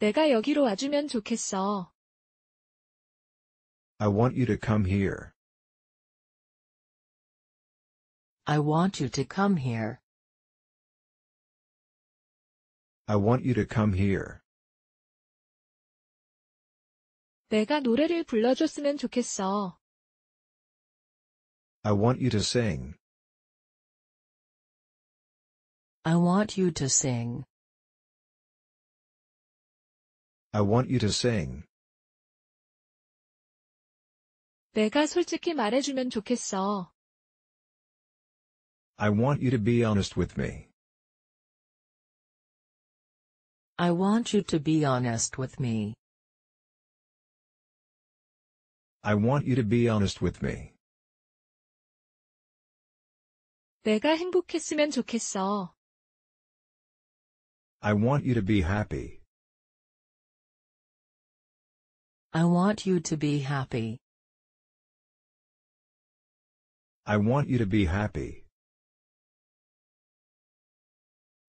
내가 여기로 와주면 좋겠어. I want you to come here. I want you to come here. I want you to come here. 내가 노래를 불러줬으면 좋겠어. I want you to sing. I want you to sing. I want you to sing. 내가 솔직히 말해주면 좋겠어. I want you to be honest with me. I want you to be honest with me. I want you to be honest with me. 내가 행복했으면 좋겠어. I want you to be happy. I want you to be happy. I want you to be happy.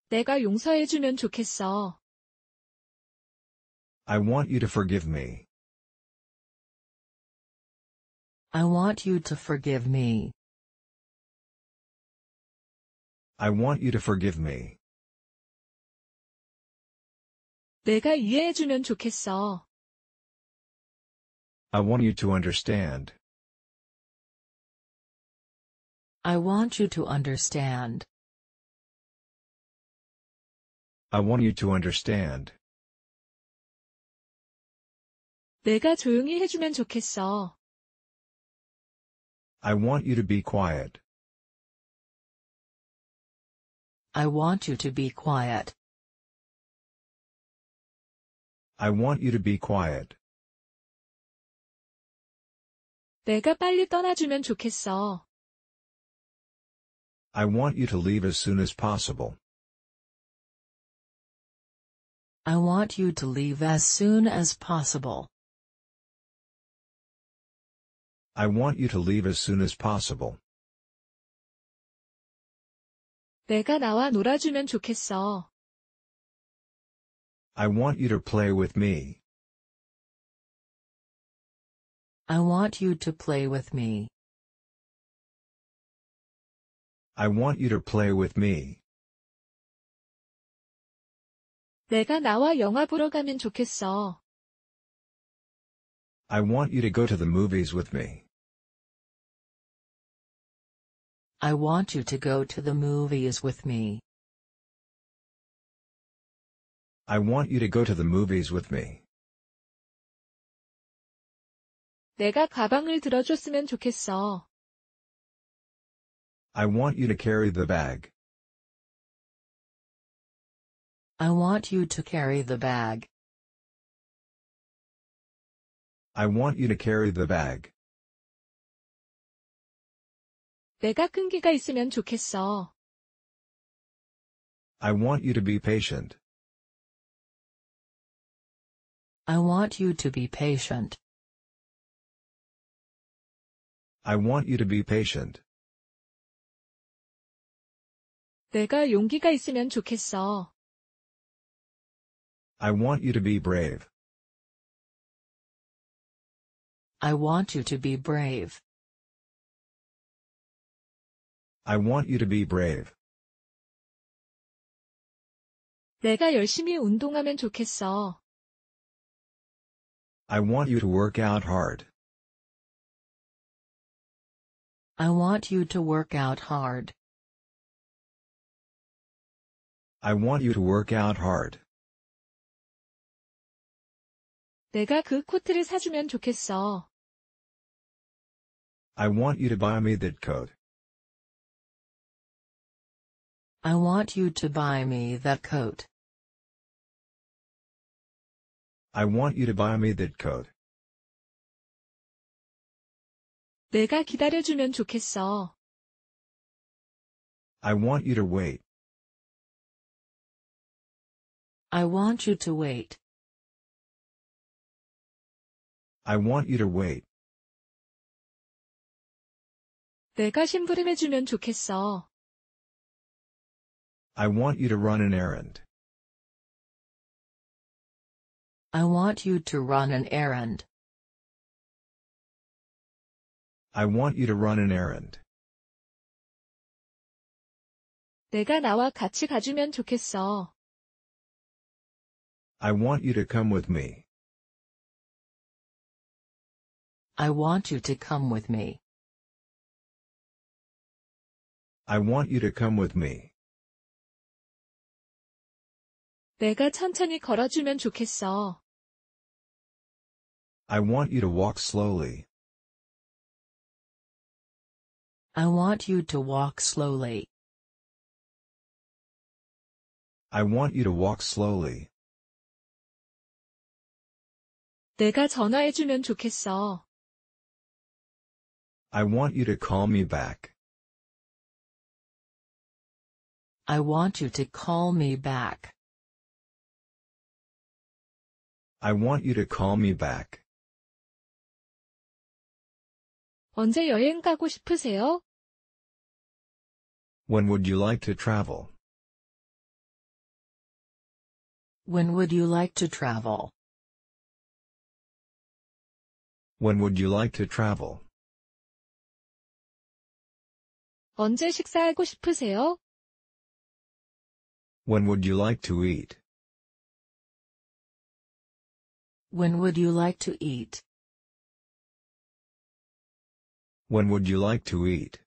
내가 용서해주면 좋겠어. I want you to forgive me. I want you to forgive me. I want you to forgive me. 내가 좋겠어. I want you to understand. I want you to understand. I want you to understand. 내가 조용히 해주면 좋겠어. I want you to be quiet. I want you to be quiet. I want you to be quiet. 내가 빨리 떠나주면 좋겠어. I want you to leave as soon as possible. I want you to leave as soon as possible. I want you to leave as soon as possible. 내가 나와 놀아주면 좋겠어. I want you to play with me. I want you to play with me. I want you to play with me. 내가 나와 영화 보러 가면 좋겠어. I want you to go to the movies with me. I want you to go to the movies with me. I want you to go to the movies with me. 내가 가방을 들어줬으면 좋겠어. I want you to carry the bag. I want you to carry the bag. I want you to carry the bag. 내가 끈기가 있으면 좋겠어. I want you to be patient. I want you to be patient. I want you to be patient. 내가 용기가 있으면 좋겠어. I want you to be brave. I want you to be brave. I want you to be brave. 내가 열심히 운동하면 좋겠어. I want you to work out hard. I want you to work out hard. I want you to work out hard. 내가 그 코트를 사주면 좋겠어. I want you to buy me that coat. I want you to buy me that coat. I want you to buy me that coat. 내가 기다려주면 좋겠어. I want you to wait. I want you to wait. I want you to wait. 내가 좋겠어. I want you to run an errand. I want you to run an errand. I want you to run an errand. 내가 나와 같이 가주면 좋겠어. I want you to come with me. I want you to come with me. I want you to come with me. 내가 천천히 걸어주면 좋겠어. I want you to walk slowly. I want you to walk slowly. I want you to walk slowly. 내가 전화해주면 좋겠어. I want you to call me back. I want you to call me back. I want you to call me back. 언제 여행 가고 싶으세요? When would you like to travel? When would you like to travel? When would you like to travel? 언제 식사하고 싶으세요? When would you like to eat? When would you like to eat? When would you like to eat?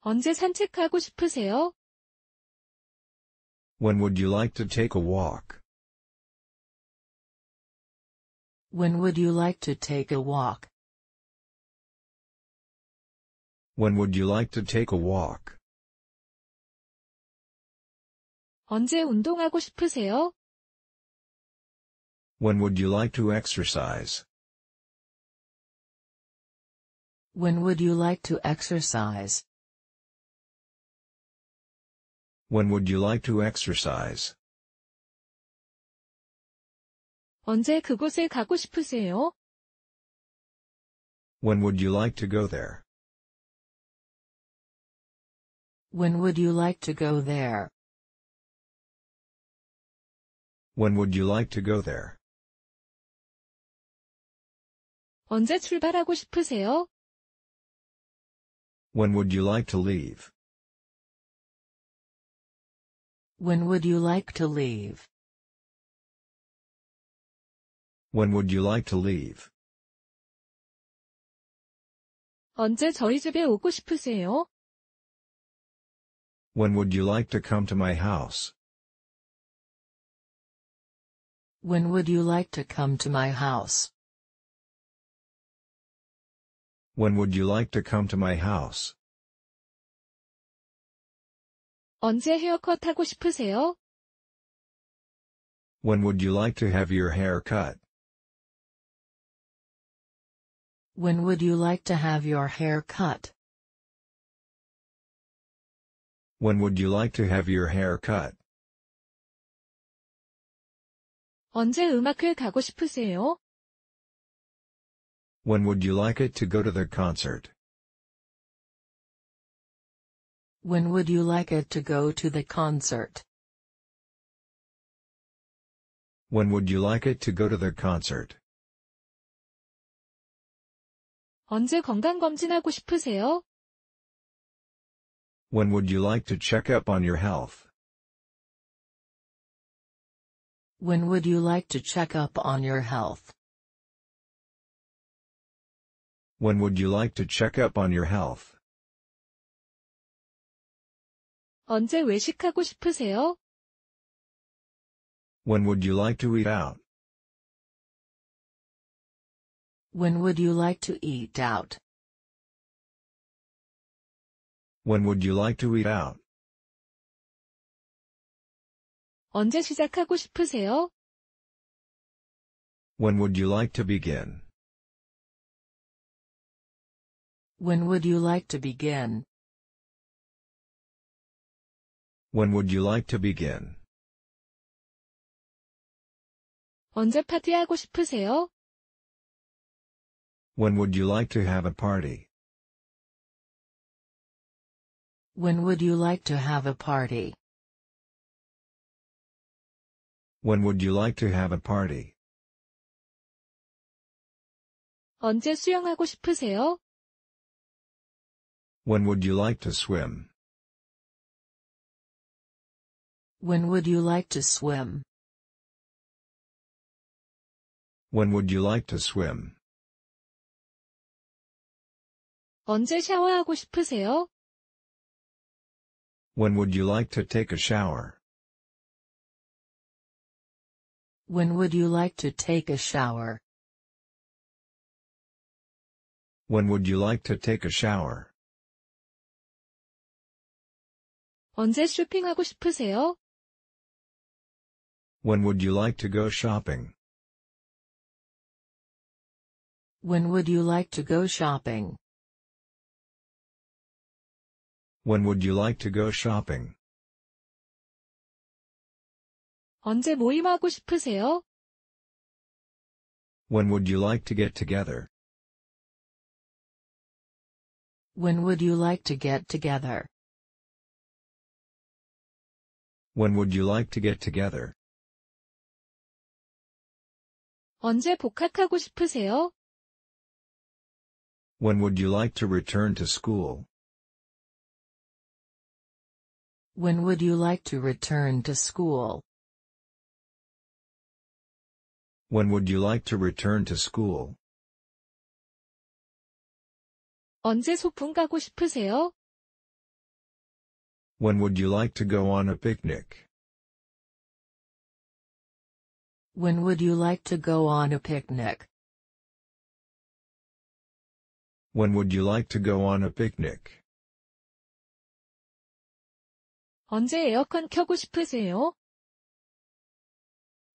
언제 산책하고 싶으세요? When would you like to take a walk? When would you like to take a walk? When would you like to take a walk? 언제 운동하고 싶으세요? When would you like to exercise? When would you like to exercise? When would you like to exercise? 언제 그곳에 가고 싶으세요? When would you like to go there? When would you like to go there? When would you like to go there? 언제 출발하고 싶으세요? When would you like to leave? When would you like to leave? When would you like to leave? 언제 저희 집에 오고 싶으세요? When would you like to come to my house? When would you like to come to my house? When would you like to come to my house? 언제 헤어컷 하고 싶으세요? When would you like to have your hair cut? When would you like to have your hair cut? When would you like to have your hair cut? 언제 음악회 가고 싶으세요? When would you like it to go to the concert? When would you like it to go to the concert? When would you like it to go to the concert? 언제 건강검진하고 싶으세요? When would you like to check up on your health? When would you like to check up on your health? When would you like to check up on your health? 언제 외식하고 싶으세요? When would you like to eat out? When would you like to eat out? When would you like to eat out? 언제 시작하고 싶으세요? When would you like to begin? When would you like to begin? When would you like to begin? 언제 파티하고 싶으세요? When would you like to have a party? When would you like to have a party? When would you like to have a party? 언제 수영하고 싶으세요? When would you like to swim? When would you like to swim? When would you like to swim? 언제 샤워하고 싶으세요? When would you like to take a shower? When would you like to take a shower? When would you like to take a shower? 언제 쇼핑하고 싶으세요? When would you like to go shopping? When would you like to go shopping? When would you like to go shopping? 언제 모임하고 싶으세요? When would you like to get together? When would you like to get together? When would you like to get together? 언제 복학하고 싶으세요? When would you like to return to school? When would you like to return to school? When would you like to return to school? 언제 소풍 가고 싶으세요? When would you like to go on a picnic? When would you like to go on a picnic? When would you like to go on a picnic? 언제 에어컨 켜고 싶으세요?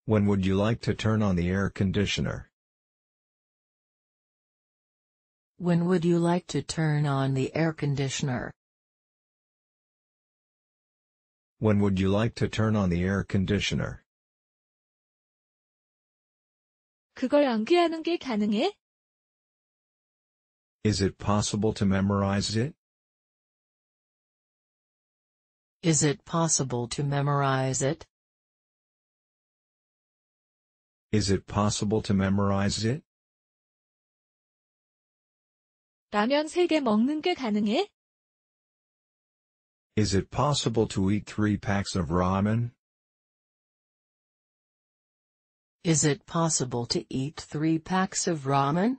When would you like to turn on the air conditioner? When would you like to turn on the air conditioner? When would you like to turn on the air conditioner? 그걸 암기하는 게 가능해? Is it possible to memorize it? Is it possible to memorize it? Is it possible to memorize it? 라면 3개 먹는 게 가능해? Is it possible to eat three packs of ramen? Is it possible to eat three packs of ramen?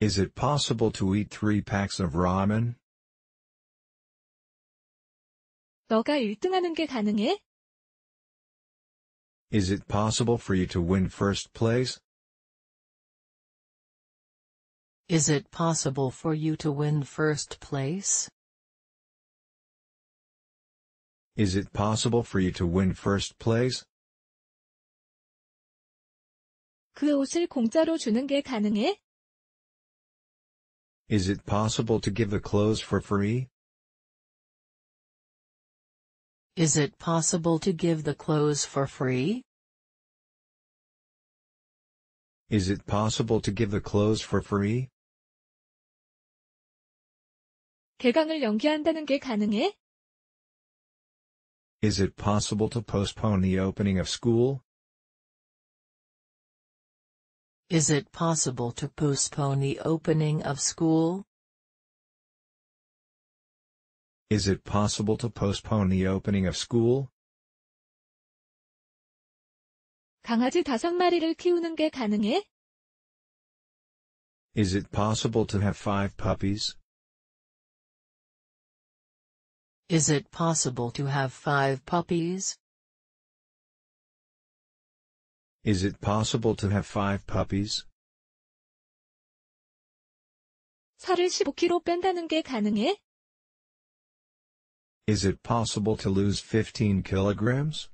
Is it possible to eat three packs of ramen? 너가 1등하는 게 가능해? Is it possible for you to win first place? Is it possible for you to win first place? Is it possible for you to win first place? 그 옷을 공짜로 주는 게 가능해? Is it possible to give the clothes for free? Is it possible to give the clothes for free? Is it possible to give the clothes for free? 개강을 연기한다는 게 가능해? Is it possible to postpone the opening of school? Is it possible to postpone the opening of school? Is it possible to postpone the opening of school? 강아지 다섯 마리를 키우는 게 가능해? Is it possible to have five puppies? Is it possible to have five puppies? Is it possible to have five puppies? 살을 15kg 뺀다는 게 가능해? Is it possible to lose 15 kilograms?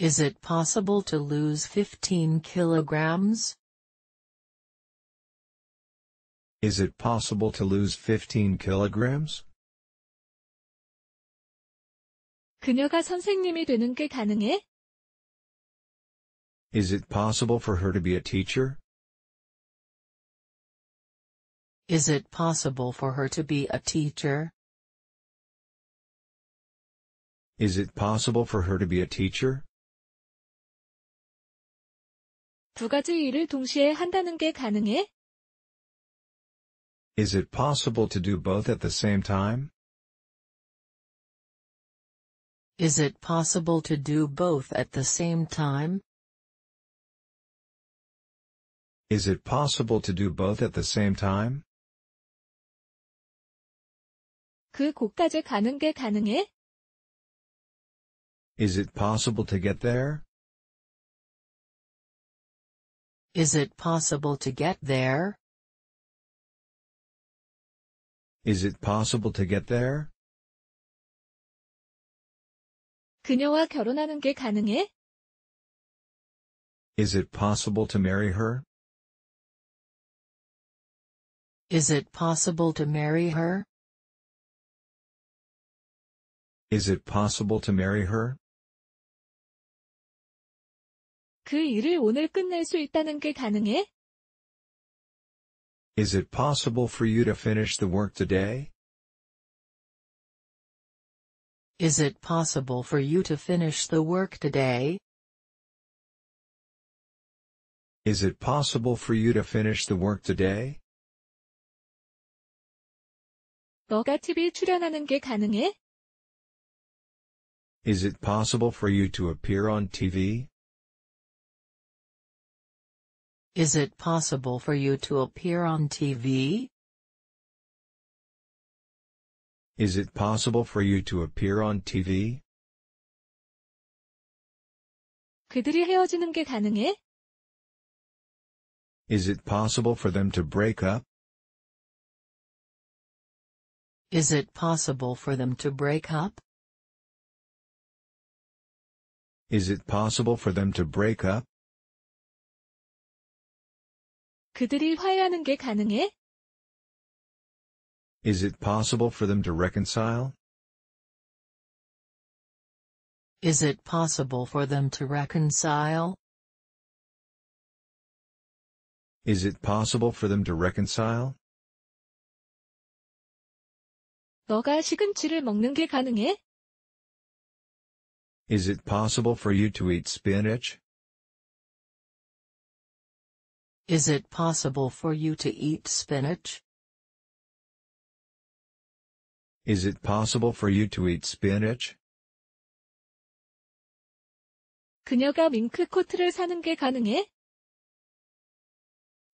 Is it possible to lose 15 kilograms? Is it possible to lose 15 kilograms? 그녀가 선생님이 되는 게 가능해? Is it possible for her to be a teacher? Is it possible for her to be a teacher? Is it possible for her to be a teacher? 두 가지 일을 동시에 한다는 게 가능해? Is it possible to do both at the same time? Is it possible to do both at the same time? Is it possible to do both at the same time? 그 곳까지 가는 게 가능해? Is it possible to get there? Is it possible to get there? Is it possible to get there? 그녀와 결혼하는 게 가능해? Is it possible to marry her? Is it possible to marry her? Is it possible to marry her? 그 일을 오늘 끝낼 수 있다는 게 가능해? Is it possible for you to finish the work today? Is it possible for you to finish the work today? Is it possible for you to finish the work today? 너가 TV 출연하는 게 가능해? Is it possible for you to appear on TV? Is it possible for you to appear on TV? Is it possible for you to appear on TV? 그들이 헤어지는 게 가능해? Is it possible for them to break up? Is it possible for them to break up? Is it possible for them to break up? 그들이 화해하는 게 가능해? Is it possible for them to reconcile? Is it possible for them to reconcile? Is it possible for them to reconcile? 너가 시금치를 먹는 게 가능해? Is it possible for you to eat spinach? Is it possible for you to eat spinach? Is it possible for you to eat spinach? 그녀가 코트를 사는 게 가능해?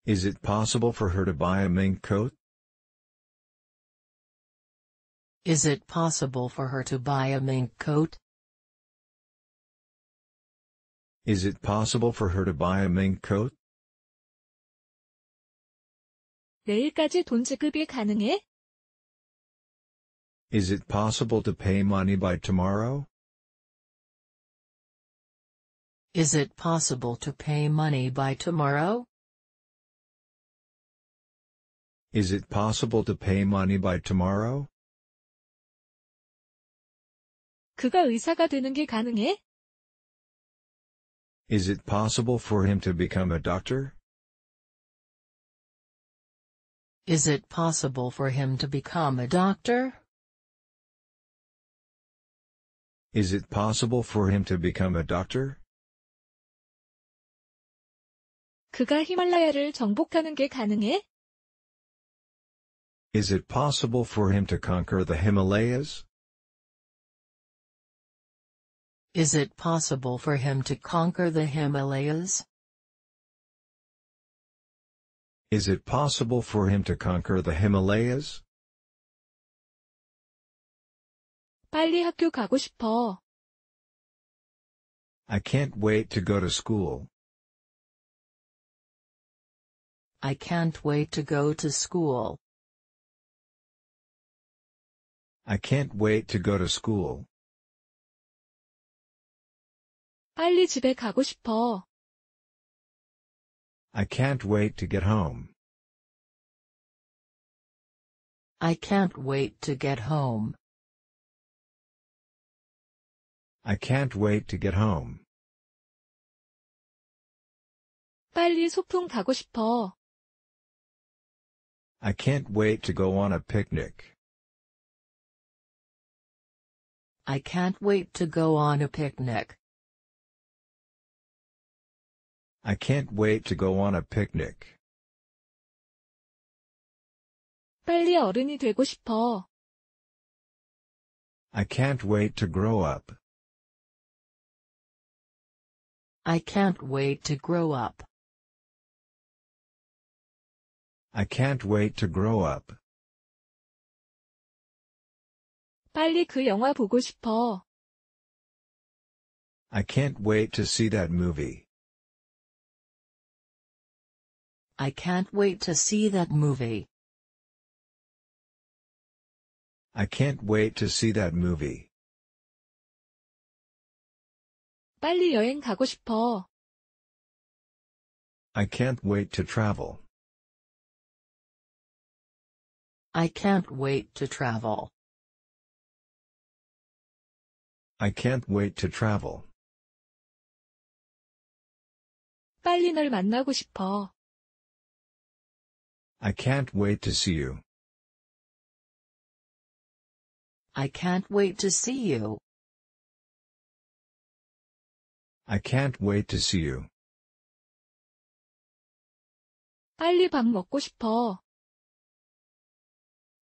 Is it possible for her to buy a mink coat? Is it possible for her to buy a mink coat? Is it possible for her to buy a mink coat? 내일까지 돈 지급이 가능해? Is it possible to pay money by tomorrow? Is it possible to pay money by tomorrow? Is it possible to pay money by tomorrow? 그가 의사가 되는 게 가능해? Is it possible for him to become a doctor? Is it possible for him to become a doctor? Is it possible for him to become a doctor? 그가 히말라야를 정복하는 게 가능해? Is it possible for him to conquer the Himalayas? Is it possible for him to conquer the Himalayas? Is it possible for him to conquer the Himalayas? 빨리 학교 가고 싶어. I can't wait to go to school. I can't wait to go to school. I can't wait to go to school. 빨리 집에 가고 싶어. I can't wait to get home. I can't wait to get home. I can't wait to get home. 빨리 소풍 가고 싶어. I can't wait to go on a picnic. I can't wait to go on a picnic. I can't wait to go on a picnic. 빨리 어른이 되고 싶어. I can't wait to grow up. I can't wait to grow up. I can't wait to grow up. 빨리 그 영화 보고 싶어. I can't wait to see that movie. I can't wait to see that movie. I can't wait to see that movie. 빨리 여행 가고 싶어. I can't wait to travel. I can't wait to travel. I can't wait to travel. 빨리 널 만나고 싶어. I can't wait to see you. I can't wait to see you. I can't wait to see you. 빨리 밥 먹고 싶어.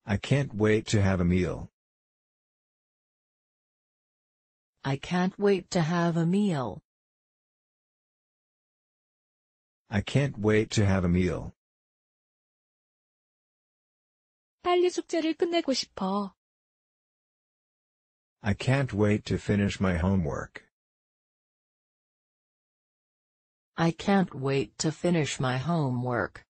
I can't wait to have a meal. I can't wait to have a meal. I can't wait to have a meal. 빨리 숙제를 끝내고 싶어. I can't wait to finish my homework. I can't wait to finish my homework.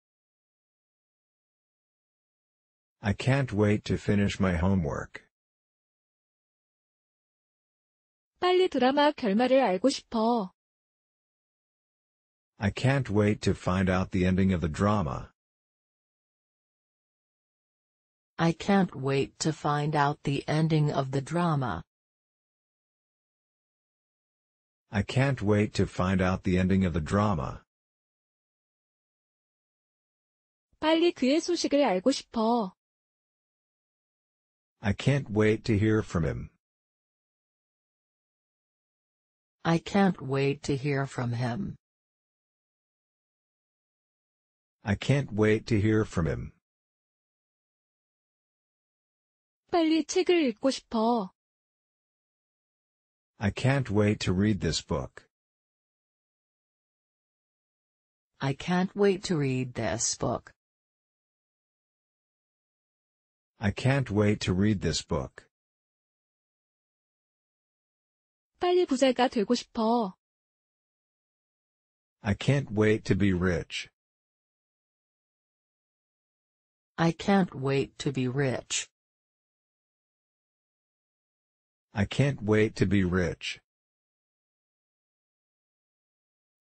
I can't wait to finish my homework. 빨리 드라마 결말을 알고 싶어. I can't wait to find out the ending of the drama. I can't wait to find out the ending of the drama. I can't wait to find out the ending of the drama. 빨리 그의 소식을 알고 싶어. I can't wait to hear from him. I can't wait to hear from him. I can't wait to hear from him. 빨리 책을 읽고 싶어. I can't wait to read this book. I can't wait to read this book. I can't wait to read this book. 빨리 부자가 되고 싶어. I can't wait to be rich. I can't wait to be rich. I can't wait to be rich.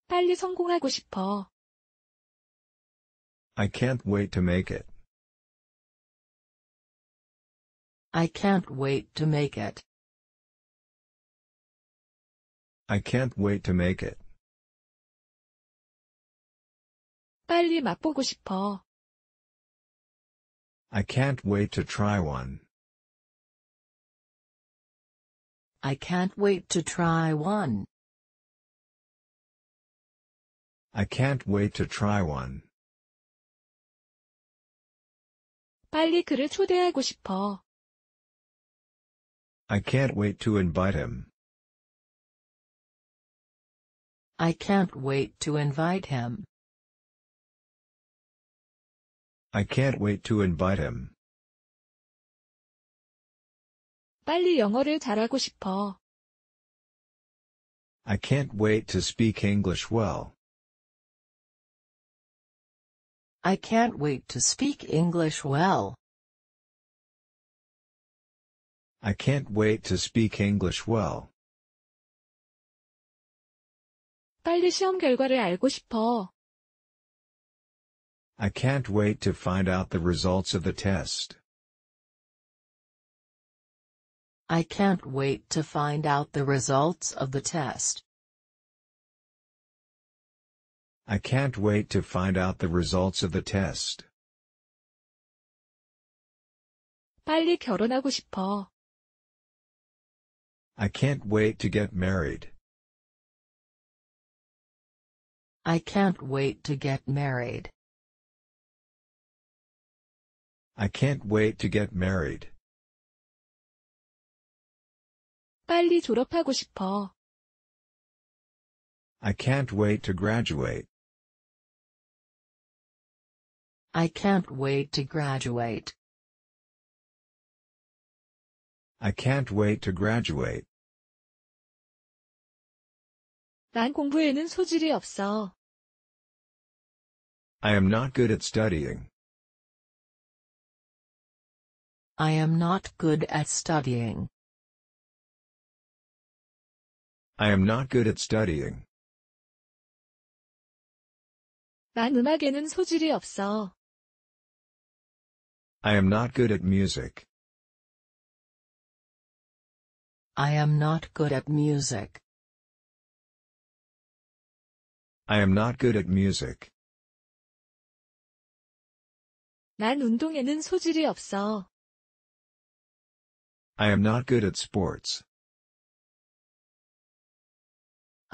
빨리 성공하고 싶어. I can't wait to make it. I can't wait to make it. I can't wait to make it. 빨리 맛보고 싶어. I can't wait to try one. I can't wait to try one. I can't wait to try one. 빨리 그를 초대하고 싶어. I can't wait to invite him. I can't wait to invite him. I can't wait to invite him. 빨리 영어를 잘하고 싶어. I can't wait to speak English well. I can't wait to speak English well. I can't wait to speak English well. 빨리 시험 결과를 알고 싶어. I can't wait to find out the results of the test. I can't wait to find out the results of the test. I can't wait to find out the results of the test. 빨리 결혼하고 싶어. I can't wait to get married. I can't wait to get married. I can't wait to get married. 빨리 졸업하고 싶어. I can't wait to graduate. I can't wait to graduate. I can't wait to graduate. 난 공부에는 소질이 없어. I am not good at studying. I am not good at studying. I am not good at studying. 난 음악에는 소질이 없어. I am not good at music. I am not good at music. I am not good at music. 난 운동에는 소질이 없어. I am not good at sports.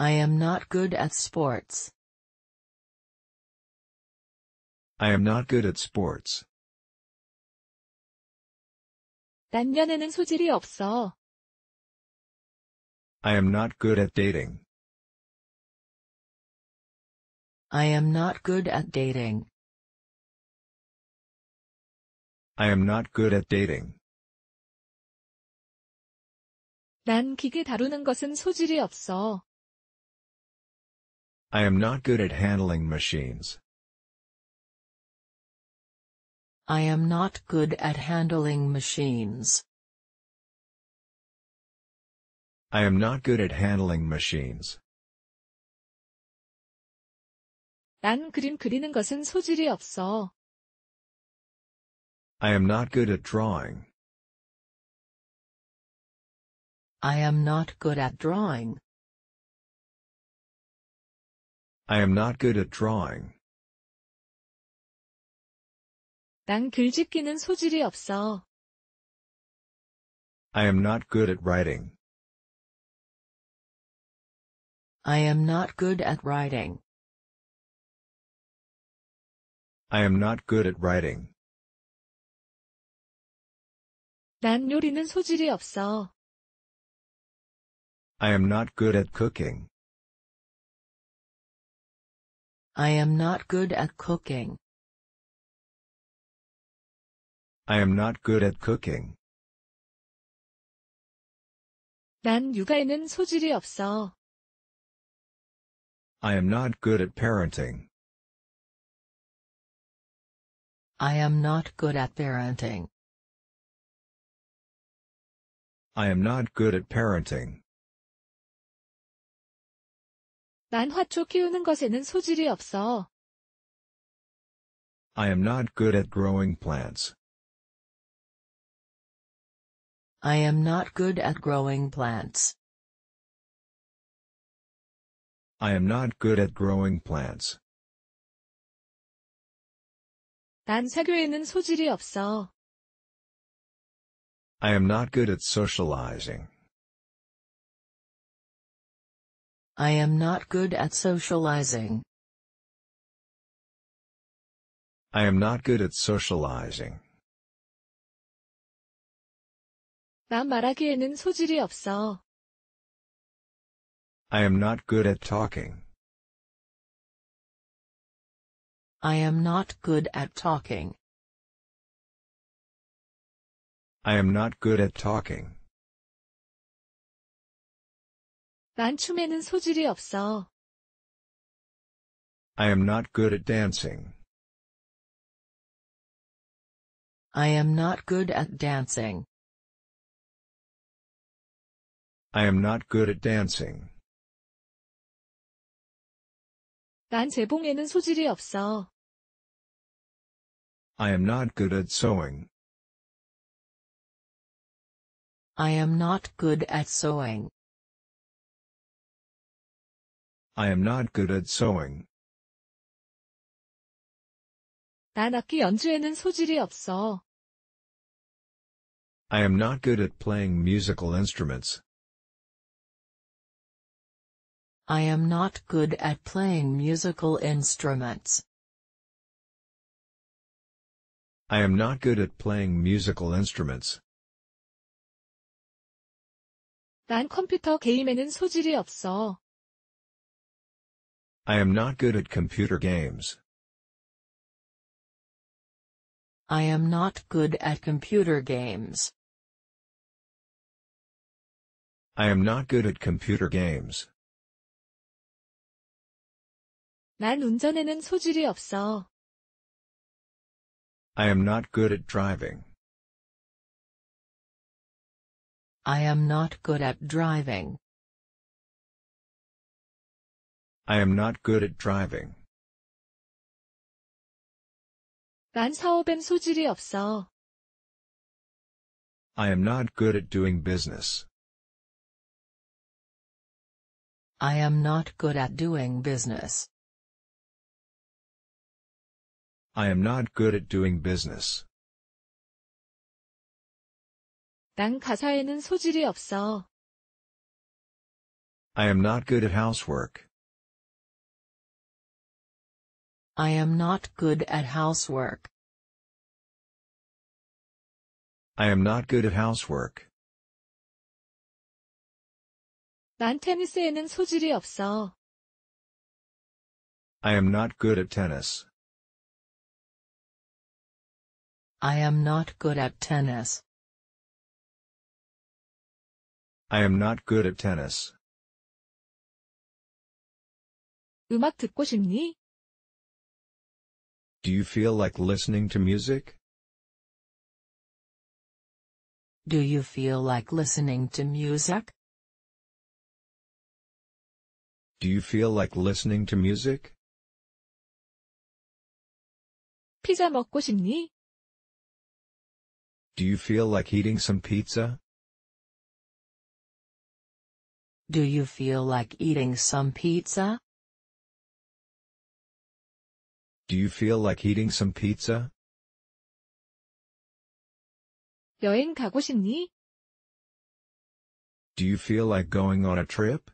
I am not good at sports. I am not good at sports. 남녀에는 소질이 없어. I am not good at dating. I am not good at dating. I am not good at dating. 난 기계 다루는 것은 소질이 없어. I am not good at handling machines. I am not good at handling machines. I am not good at handling machines. 난 그림 그리는 것은 소질이 없어. I am not good at drawing. I am not good at drawing. I am not good at drawing. 난 글짓기는 소질이 없어. I am not good at writing. I am not good at writing. I am not good at writing. 난 요리는 소질이 없어. I am not good at cooking. I am not good at cooking. I am not good at cooking. 난 육아에는 소질이 없어. I am not good at parenting. I am not good at parenting. I am not good at parenting. 키우는 것에는 소질이 없어. I am not good at growing plants. I am not good at growing plants. I am not good at growing plants. 난 사교에는 소질이 없어. I am not good at socializing. I am not good at socializing. I am not good at socializing. 말하기에는 소질이 없어. I am not good at talking. I am not good at talking. I am not good at talking. 난 춤에는 소질이 없어. I am not good at dancing. I am not good at dancing. I am not good at dancing. 난 재봉에는 소질이 없어. I am not good at sewing. I am not good at sewing. I am not good at sewing. 난 악기 연주에는 소질이 없어. I am not good at playing musical instruments. I am not good at playing musical instruments. I am not good at playing musical instruments. 난 컴퓨터 게임에는 소질이 없어. I am not good at computer games. I am not good at computer games. I am not good at computer games. 난 운전에는 소질이 없어. I am not good at driving. I am not good at driving. I am not good at driving. 난 사업엔 소질이 없어. I am not good at doing business. I am not good at doing business. I am not good at doing business. 난 가사에는 소질이 없어. I am not good at housework. I am not good at housework. I am not good at housework. 난 테니스에는 소질이 없어. I am not good at tennis. I am not good at tennis. I am not good at tennis. 음악 듣고 싶니? Do you feel like listening to music? Do you feel like listening to music? Do you feel like listening to music? 피자 먹고 싶니? Do you feel like eating some pizza? Do you feel like eating some pizza? Do you feel like eating some pizza? 여행 가고 싶니? Do you feel like going on a trip?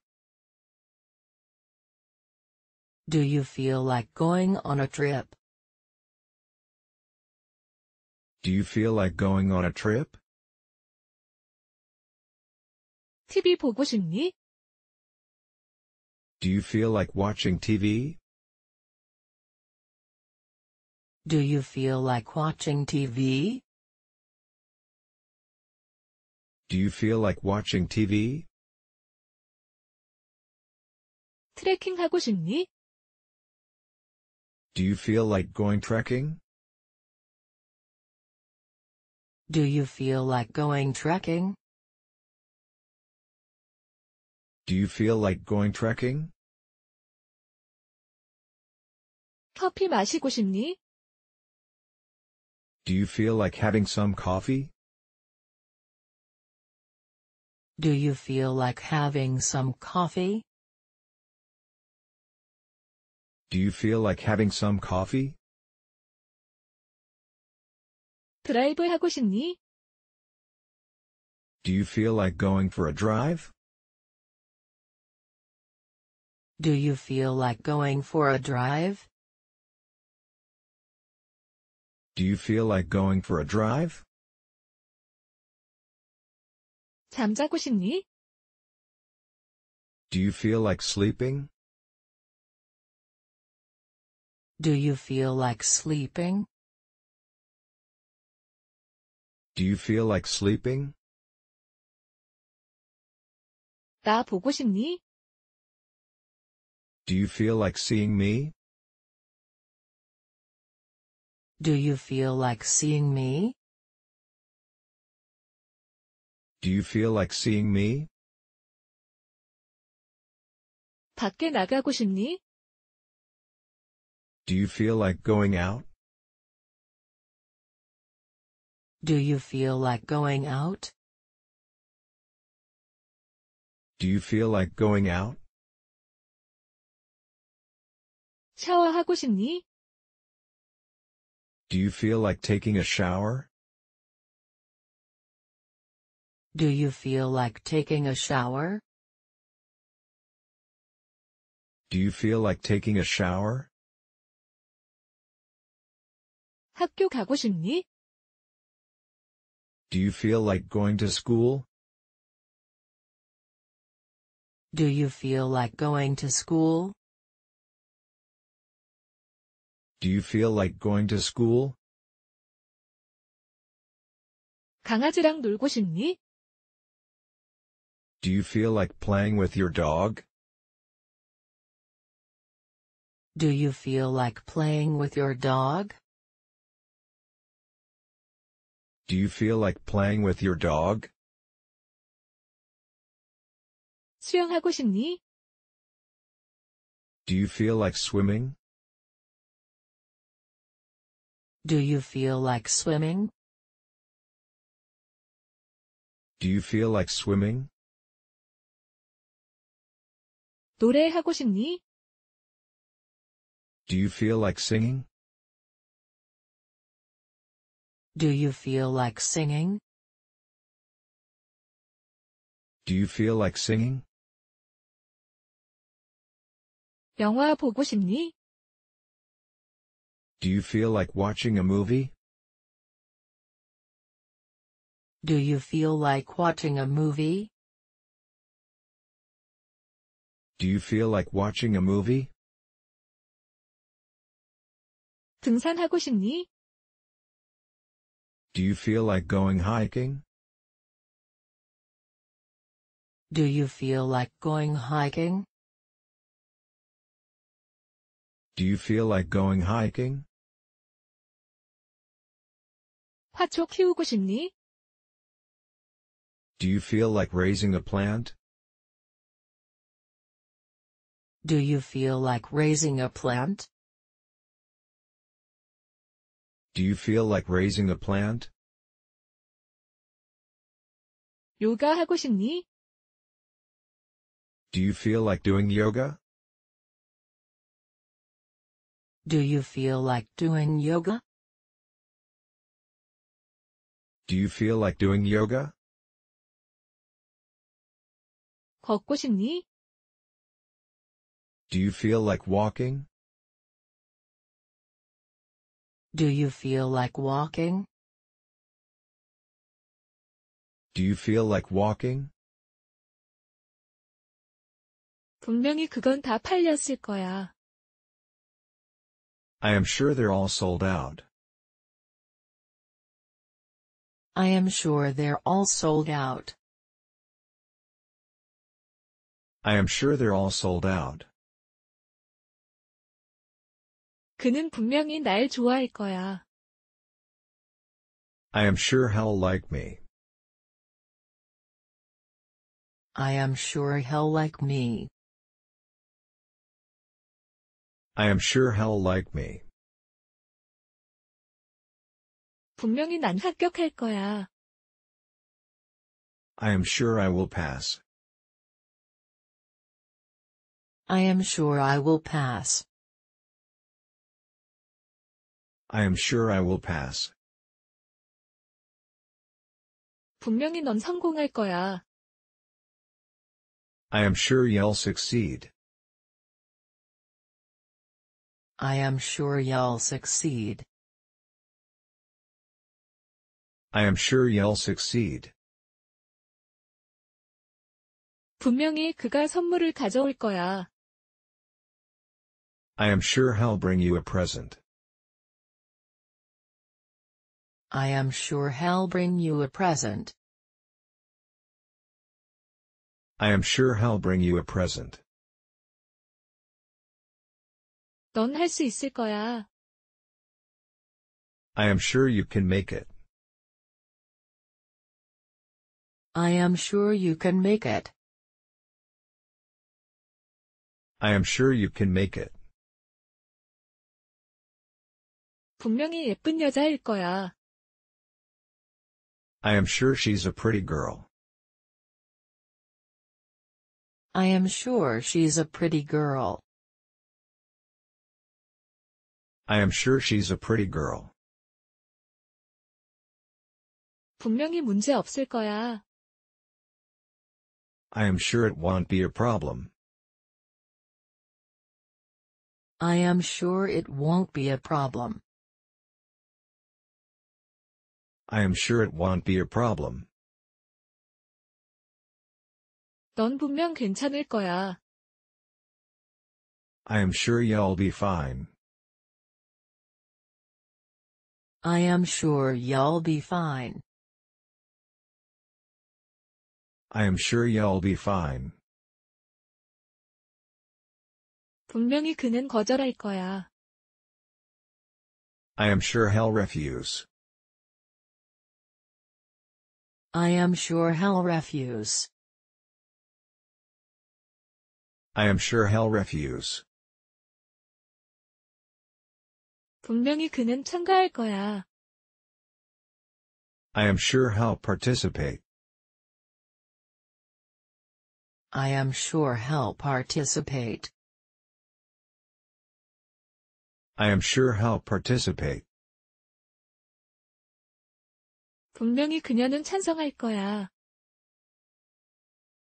Do you feel like going on a trip? Do you feel like going on a trip? TV 보고 싶니? Do you feel like watching TV? Do you feel like watching TV? Do you feel like watching TV? 트레킹 싶니? Do you feel like going trekking? Do you feel like going trekking? Do you feel like going trekking? 커피 마시고 싶니? Do you feel like having some coffee? Do you feel like having some coffee? Do you feel like having some coffee? 드라이브 하고 싶니? Do you feel like going for a drive? Do you feel like going for a drive? Do you feel like going for a drive? 잠자고 싶니? Do you feel like sleeping? Do you feel like sleeping? Do you feel like sleeping? 나 보고 싶니? Do you feel like seeing me? Do you feel like seeing me? Do you feel like seeing me? 밖에 나가고 싶니? Do you feel like going out? Do you feel like going out? Do you feel like going out? 샤워하고 싶니? Do you feel like taking a shower? Do you feel like taking a shower? Do you feel like taking a shower? 학교 가고 싶니? Do you feel like going to school? Do you feel like going to school? Do you feel like going to school? 강아지랑 놀고 싶니? Do you feel like playing with your dog? Do you feel like playing with your dog? Do you feel like playing with your dog? 수영하고 싶니? Do you feel like swimming? Do you feel like swimming? Do you feel like swimming? 노래하고 싶니? Do you feel like singing? Do you feel like singing? Do you feel like singing? 영화 보고 싶니? Do you feel like watching a movie? Do you feel like watching a movie? Do you feel like watching a movie? 등산하고 싶니? Do you feel like going hiking? Do you feel like going hiking? Do you feel like going hiking? 화초 키우고 싶니? Do you feel like raising a plant? Do you feel like raising a plant? Do you feel like raising a plant? 요가 하고 싶니? Do you feel like doing yoga? Do you feel like doing yoga? Do you feel like doing yoga? 걷고 싶니? Do you feel like walking? Do you feel like walking? Do you feel like walking? 분명히 그건 다 팔렸을 거야. I am sure they're all sold out. I am sure they're all sold out. I am sure they're all sold out. 그는 분명히 날 좋아할 거야. I am sure he'll like me. I am sure he'll like me. I am sure he'll like me. 분명히 난 합격할 거야. I am sure I will pass. I am sure I will pass. I am sure I will pass. 분명히 넌 성공할 거야. I am sure you'll succeed. I am sure you'll succeed. I am sure you'll succeed. 분명히 그가 선물을 가져올 거야. I am sure he'll bring you a present. I am sure he'll bring you a present. I am sure he'll bring you a present. 넌 할 수 있을 거야. I am sure you can make it. I am sure you can make it. I am sure you can make it. 분명히 예쁜 여자일 거야. I am sure she's a pretty girl. I am sure she's a pretty girl. I am sure she's a pretty girl. 분명히 문제 없을 거야. I am sure it won't be a problem. I am sure it won't be a problem. I am sure it won't be a problem. 넌 분명 괜찮을 거야. I am sure you'll be fine. I am sure you'll be fine. I am sure you'll be fine. 분명히 그는 거절할 거야. I am sure he'll refuse. I am sure he'll refuse. I am sure he'll refuse. 분명히 그는 참가할 거야. I am sure he'll participate. I am sure he'll participate. I am sure he'll participate. 분명히 그녀는 찬성할 거야.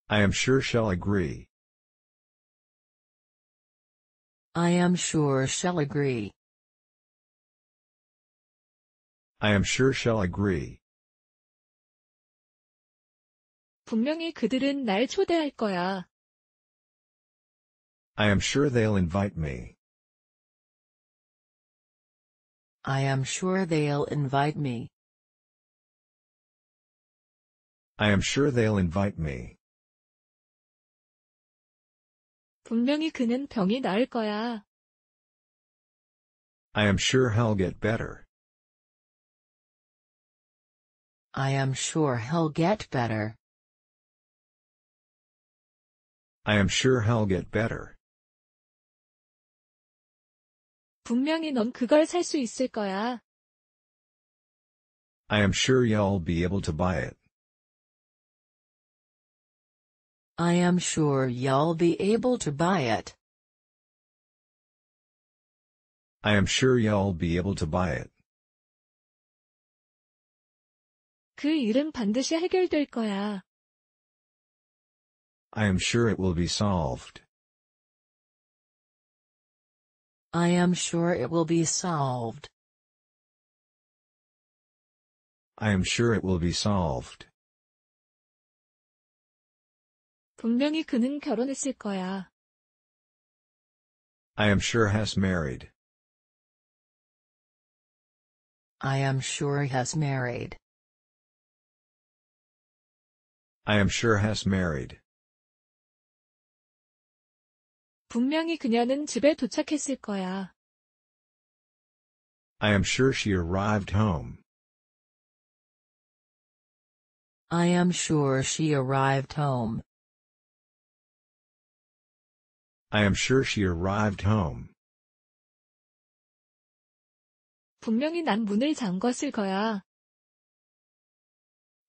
I am sure she'll agree. I am sure she'll agree. I am sure she'll agree. 분명히 그들은 날 초대할 거야. I am sure they'll invite me. I am sure they'll invite me. I am sure they'll invite me. 분명히 그는 병이 나을 거야. I am sure he'll get better. I am sure he'll get better. I am sure he'll get better. 분명히 넌 그걸 살 수 있을 거야. I am sure you'll be able to buy it. I am sure you'll be able to buy it. I am sure you'll be able to buy it. 그 일은 반드시 해결될 거야. I am sure it will be solved. I am sure it will be solved. I am sure it will be solved. 분명히 그는 결혼했을 거야. I am sure has married. I am sure has married. I am sure has married. 분명히 그녀는 집에 도착했을 거야. I am sure she arrived home. I am sure she arrived home. I am sure she arrived home. 분명히 난 문을 잠궜을 거야.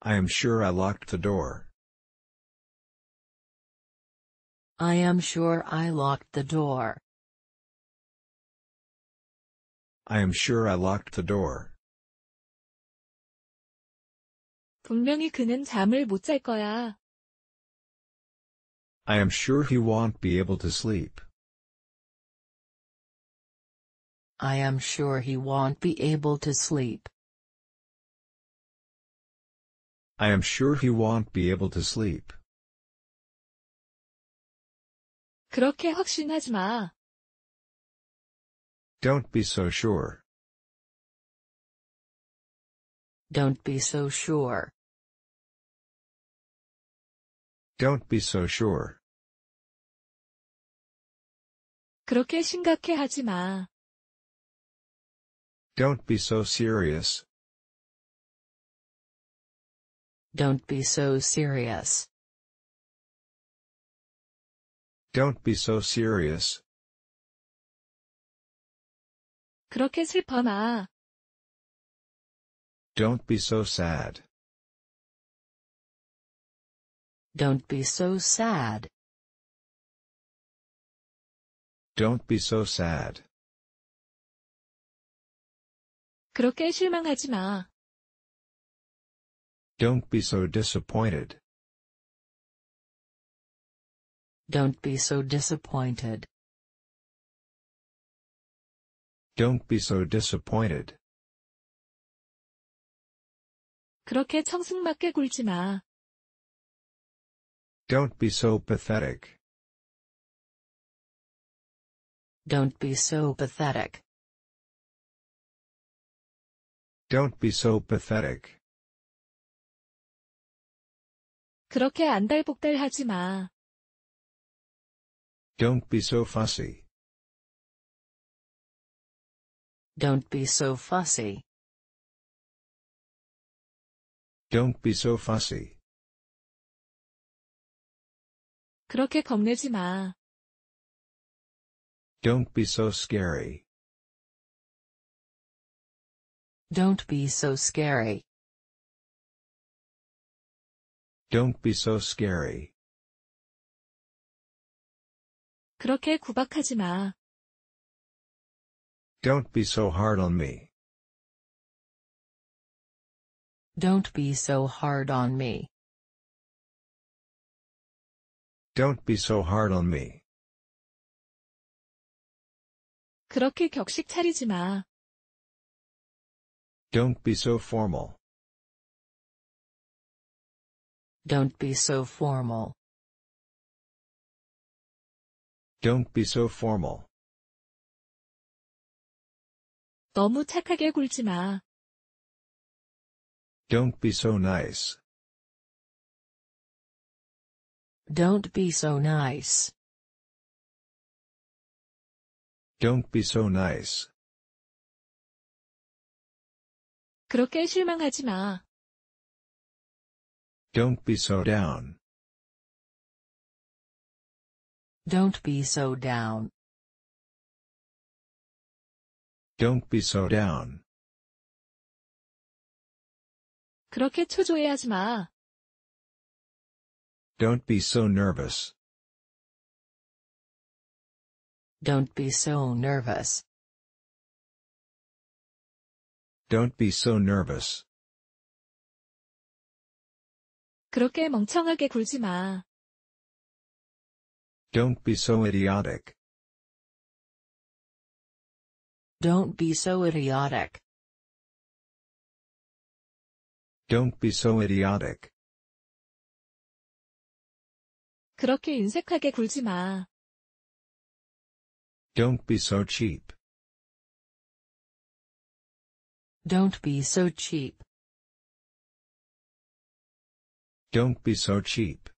I am sure I locked the door. I am sure I locked the door. I am sure I locked the door. 분명히 그는 잠을 못 잘 거야. I am sure he won't be able to sleep. I am sure he won't be able to sleep. I am sure he won't be able to sleep. 그렇게 확신하지 마. Don't be so sure. Don't be so sure. Don't be so sure. 그렇게 심각해 하지 마. Don't be so serious. Don't be so serious. Don't be so serious. 그렇게 슬퍼 마. Don't be so sad. Don't be so sad. Don't be so sad. 그렇게 실망하지 마. Don't be so disappointed. Don't be so disappointed. Don't be so disappointed. 그렇게 청승맞게 굴지 마. Don't be so pathetic. Don't be so pathetic. Don't be so pathetic. 그렇게 안달복달하지 마. Don't be so fussy. Don't be so fussy. Don't be so fussy. 그렇게 겁내지 마. Don't be so scary. Don't be so scary. Don't be so scary. 그렇게 구박하지 마. Don't be so hard on me. Don't be so hard on me. Don't be so hard on me. 그렇게 격식 차리지 마. Don't be so formal. Don't be so formal. Don't be so formal. 너무 착하게 굴지 마. Don't be so nice. Don't be so nice. Don't be so nice. 그렇게 실망하지 마. Don't be so down. Don't be so down. Don't be so down. 그렇게 초조해하지 마. Don't be so nervous. Don't be so nervous. Don't be so nervous. 그렇게 멍청하게 굴지 마. Don't be so idiotic. Don't be so idiotic. Don't be so idiotic. 그렇게 인색하게 굴지 마. Don't be so cheap. Don't be so cheap. Don't be so cheap.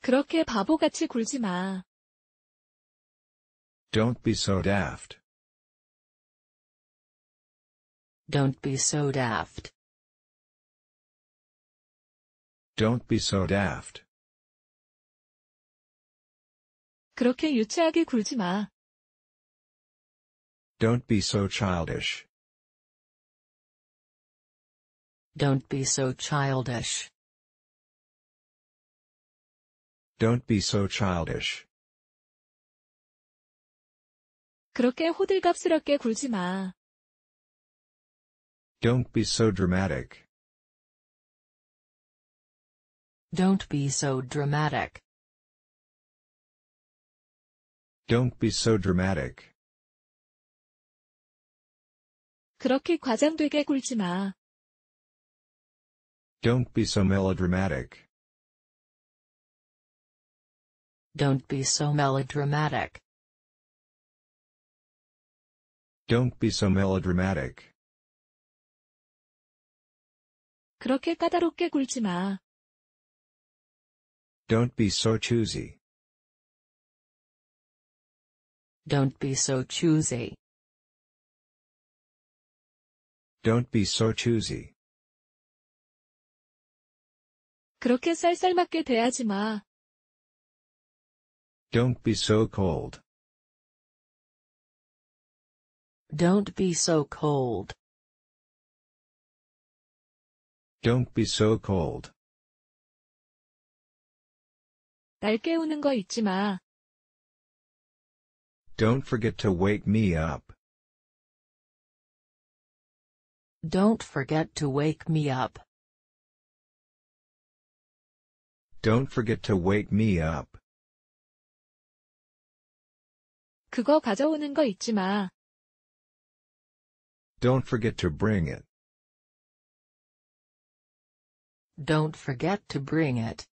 그렇게 바보같이 굴지 마. Don't be so daft. Don't be so daft. Don't be so daft. 그렇게 유치하게 굴지 마. Don't be so childish. Don't be so childish. Don't be so childish. 그렇게 호들갑스럽게 굴지 마. Don't be so dramatic. Don't be so dramatic. Don't be so dramatic. 그렇게 과장되게 굴지 마. Don't be so melodramatic. Don't be so melodramatic. Don't be so melodramatic. 그렇게 까다롭게 굴지 마. Don't be so choosy. Don't be so choosy. Don't be so choosy. 그렇게 쌀쌀맞게 대하지 마. Don't be so cold. Don't be so cold. Don't be so cold. 날 깨우는 거 잊지 마. Don't forget to wake me up. Don't forget to wake me up. Don't forget to wake me up. 그거 가져오는 거 잊지 마. Don't forget to bring it. Don't forget to bring it.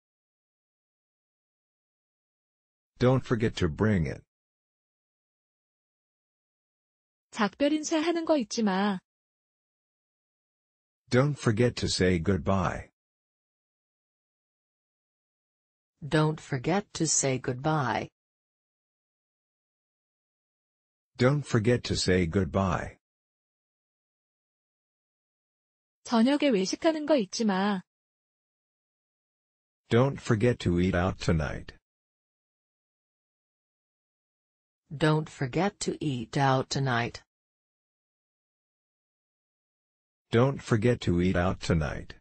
Don't forget to bring it. 작별 인사하는 거 잊지 마. Don't forget to say goodbye. Don't forget to say goodbye. Don't forget to say goodbye. 저녁에 외식하는 거 잊지 마. Don't forget to eat out tonight. Don't forget to eat out tonight. Don't forget to eat out tonight.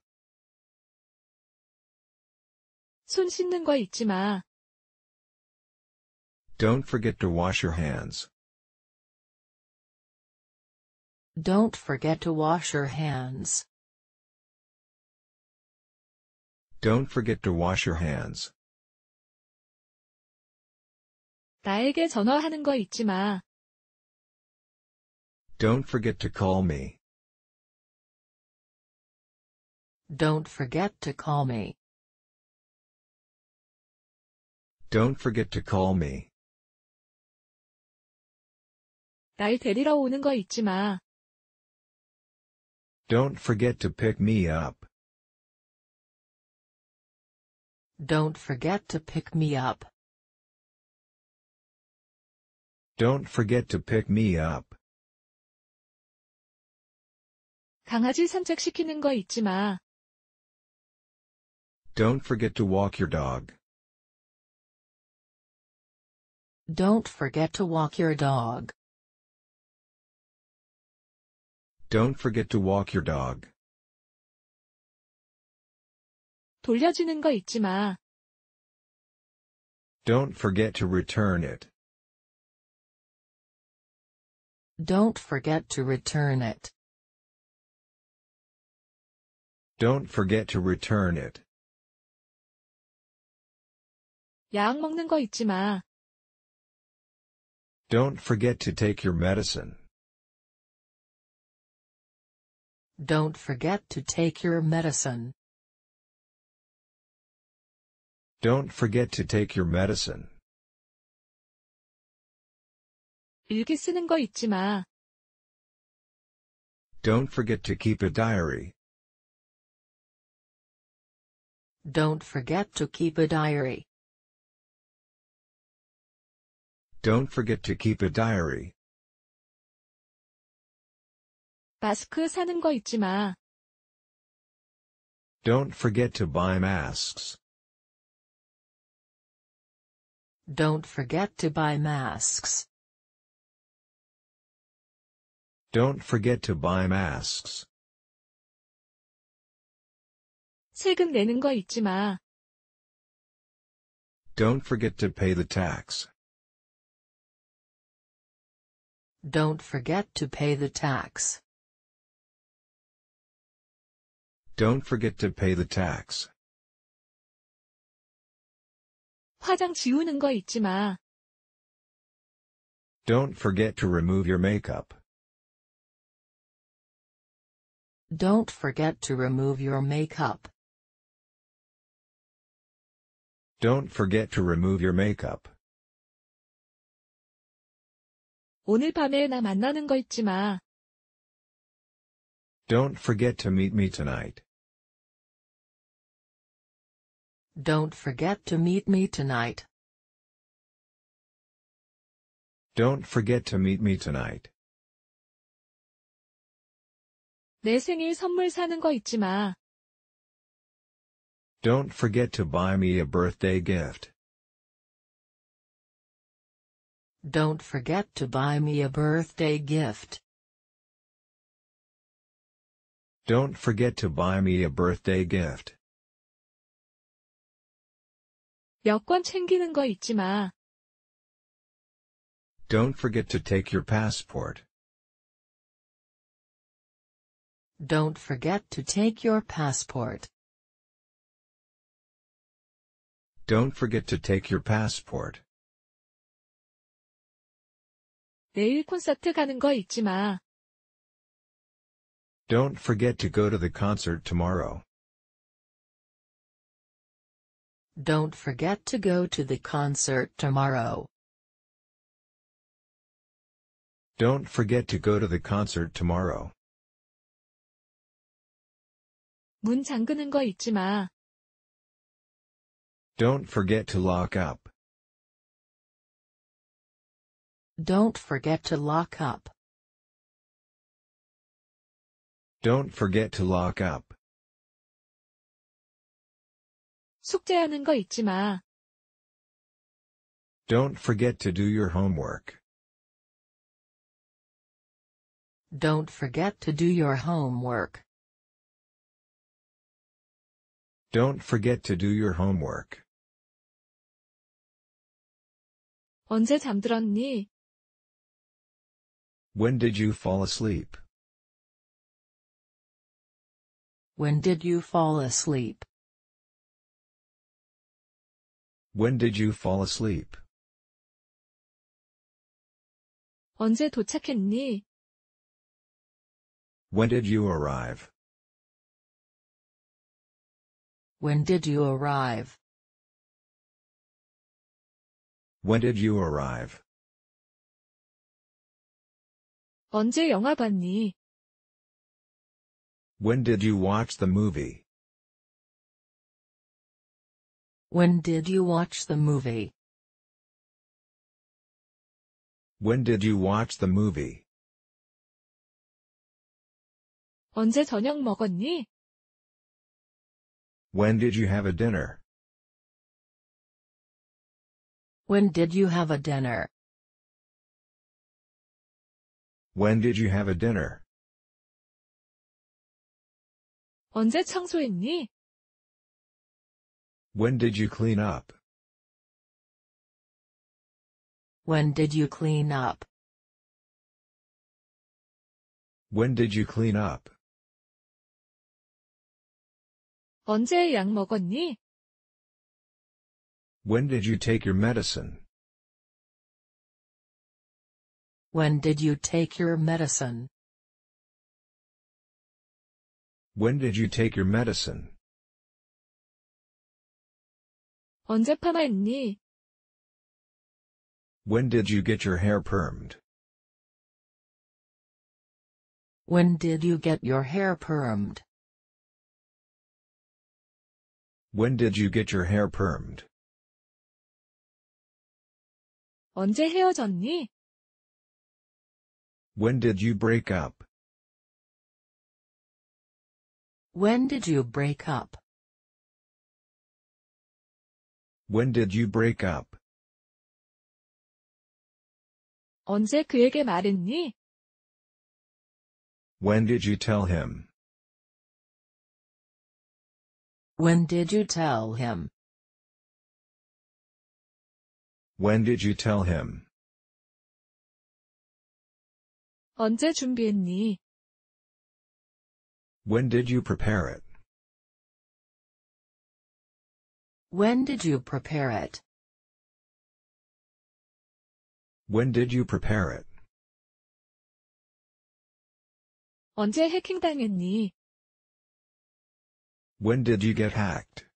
손 씻는 거 잊지 마. Don't forget to wash your hands. Don't forget to wash your hands. Don't forget to wash your hands. 나에게 전화하는 거 잊지 마. Don't forget to call me. Don't forget to call me. Don't forget to call me. 날 데리러 오는 거 잊지 마. Don't forget to pick me up. Don't forget to pick me up. Don't forget to pick me up. 강아지 산책시키는 거 잊지 마. Don't forget to walk your dog. Don't forget to walk your dog. Don't forget to walk your dog. 돌려주는 거 잊지 마. Don't forget to return it. Don't forget to return it. Don't forget to return it. 약 먹는 거 잊지 마. Don't forget to take your medicine. Don't forget to take your medicine. Don't forget to take your medicine. 일기 쓰는 거 잊지 마. Don't forget to keep a diary. Don't forget to keep a diary. Don't forget to keep a diary. 마스크 사는 거 잊지 마. Don't forget to buy masks. Don't forget to buy masks. Don't forget to buy masks. 세금 내는 거 잊지 마. Don't forget to pay the tax. Don't forget to pay the tax. Don't forget to pay the tax. 화장 지우는 거 잊지 마. Don't forget to remove your makeup. Don't forget to remove your makeup. Don't forget to remove your makeup. 오늘 밤에 나 만나는 거 잊지 마. Don't forget to meet me tonight. Don't forget to meet me tonight. Don't forget to meet me tonight. 내 생일 선물 사는 거 잊지 마. Don't forget to buy me a birthday gift. Don't forget to buy me a birthday gift. Don't forget to buy me a birthday gift. 여권 챙기는 거 잊지 마. Don't forget to take your passport. Don't forget to take your passport. Don't forget to take your passport. 내일 콘서트 가는 거 잊지 마. Don't forget to go to the concert tomorrow. Don't forget to go to the concert tomorrow. Don't forget to go to the concert tomorrow. 문 잠그는 거 잊지 마. Don't forget to lock up. Don't forget to lock up. Don't forget to lock up. 숙제하는 거 잊지 마. Don't forget to do your homework. Don't forget to do your homework. Don't forget to do your homework. 언제 잠들었니? When did you fall asleep? When did you fall asleep? When did you fall asleep? 언제 도착했니? When did you arrive? When did you arrive? When did you arrive? 언제 영화 봤니? When did you watch the movie? When did you watch the movie? When did you watch the movie? 언제 저녁 먹었니? When did you have a dinner? When did you have a dinner? When did you have a dinner? 언제 청소했니? When did you clean up? When did you clean up? When did you clean up? 언제 약 먹었니? When did you take your medicine? When did you take your medicine? When did you take your medicine? 언제 파마했니? When did you get your hair permed? When did you get your hair permed? When did you get your hair permed? 언제 헤어졌니? When did you break up? When did you break up? When did you break up? 언제 그에게 말했니? When did you tell him? When did you tell him? When did you tell him? 언제 준비했니? When did you prepare it? When did you prepare it? When did you prepare it? 언제 해킹당했니? When did you get hacked?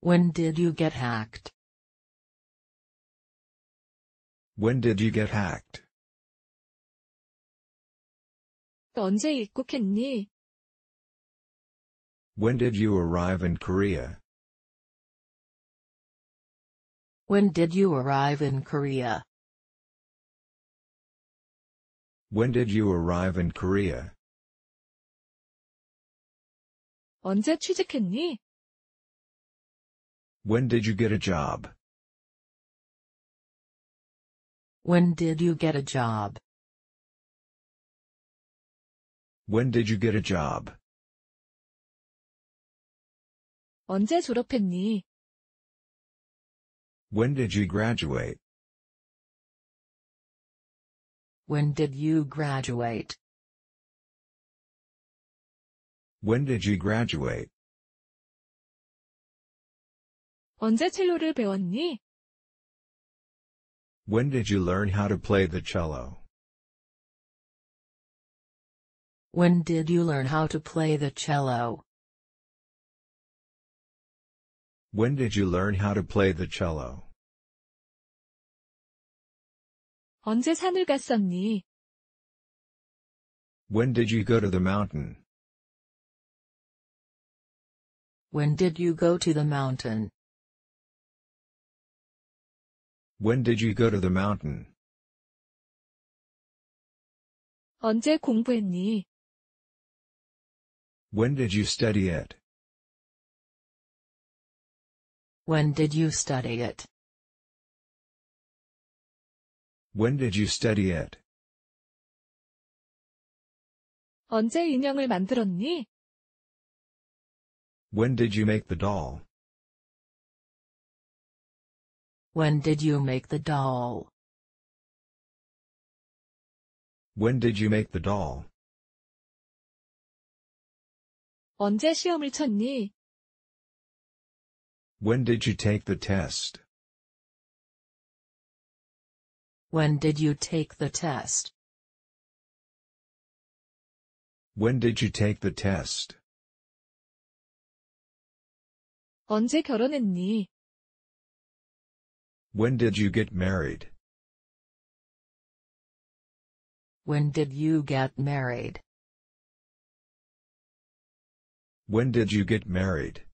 When did you get hacked? When did you get hacked? 언제 입국했니? When did you arrive in Korea? When did you arrive in Korea? When did you arrive in Korea? 언제 취직했니? When did you get a job? When did you get a job? When did you get a job? 언제 졸업했니? When did you graduate? When did you graduate? When did you graduate? 언제 첼로를 배웠니? When did you learn how to play the cello? When did you learn how to play the cello? When did you learn how to play the cello? 언제 산을 갔었니? When did you go to the mountain? When did you go to the mountain? When did you go to the mountain? 언제 공부했니? When did you study it? When did you study it? When did you study it? 언제 인형을 만들었니? When did you make the doll? When did you make the doll? When did you make the doll? 언제 시험을 쳤니? When did you take the test? When did you take the test? When did you take the test? 언제 결혼했니? When did you get married? When did you get married? When did you get married?